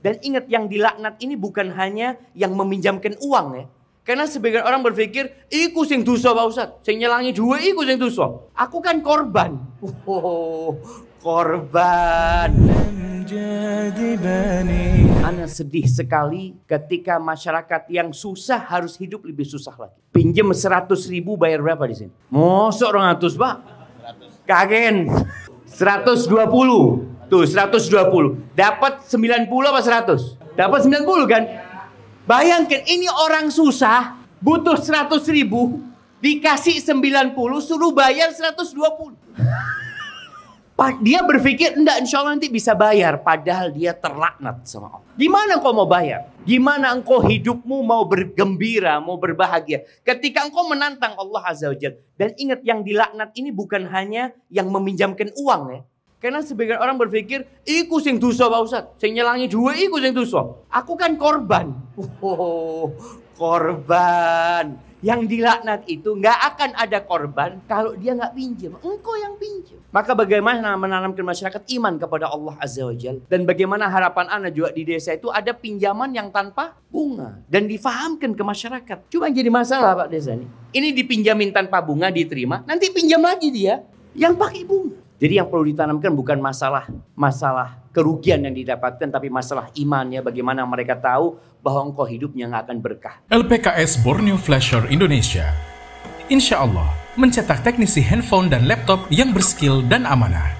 Dan ingat yang dilaknat ini bukan hanya yang meminjamkan uang ya. Karena sebagian orang berpikir, iku sing dosa Pak Ustaz. Sing nyelangi duwe iku sing dosa. Aku kan korban. Oh, korban. Ana sedih sekali ketika masyarakat yang susah harus hidup lebih susah lagi. Pinjam 100 ribu bayar berapa di sini? Mosok 200 Pak? 100. Kagen. 120. Tuh 120. Dapat 90 apa 100? Dapat 90 kan? Bayangkan ini orang susah butuh 100 ribu dikasih 90 suruh bayar 120. dia berpikir enggak insya Allah nanti bisa bayar padahal dia terlaknat sama Allah. Gimana engkau mau bayar? Gimana engkau hidupmu mau bergembira, mau berbahagia ketika engkau menantang Allah Azza wa Jalla. Dan ingat yang dilaknat ini bukan hanya yang meminjamkan uang ya. Karena sebagian orang berpikir, iku sing dosa Pak Ustaz. Sing nyelangi dua iku sing dosa. Aku kan korban. Oh, korban. Yang dilaknat itu nggak akan ada korban kalau dia nggak pinjam. Engkau yang pinjam. Maka bagaimana menanamkan masyarakat iman kepada Allah Azza wa Jal. Dan bagaimana harapan anak juga di desa itu ada pinjaman yang tanpa bunga. Dan difahamkan ke masyarakat. Cuma jadi masalah Pak Desa ini. Ini dipinjamin tanpa bunga diterima. Nanti pinjam lagi dia yang pakai bunga. Jadi yang perlu ditanamkan bukan masalah masalah kerugian yang didapatkan, tapi masalah imannya bagaimana mereka tahu bahwa engkau hidupnya nggak akan berkah. LPKS Borneo Flasher Indonesia, insya Allah mencetak teknisi handphone dan laptop yang berskill dan amanah.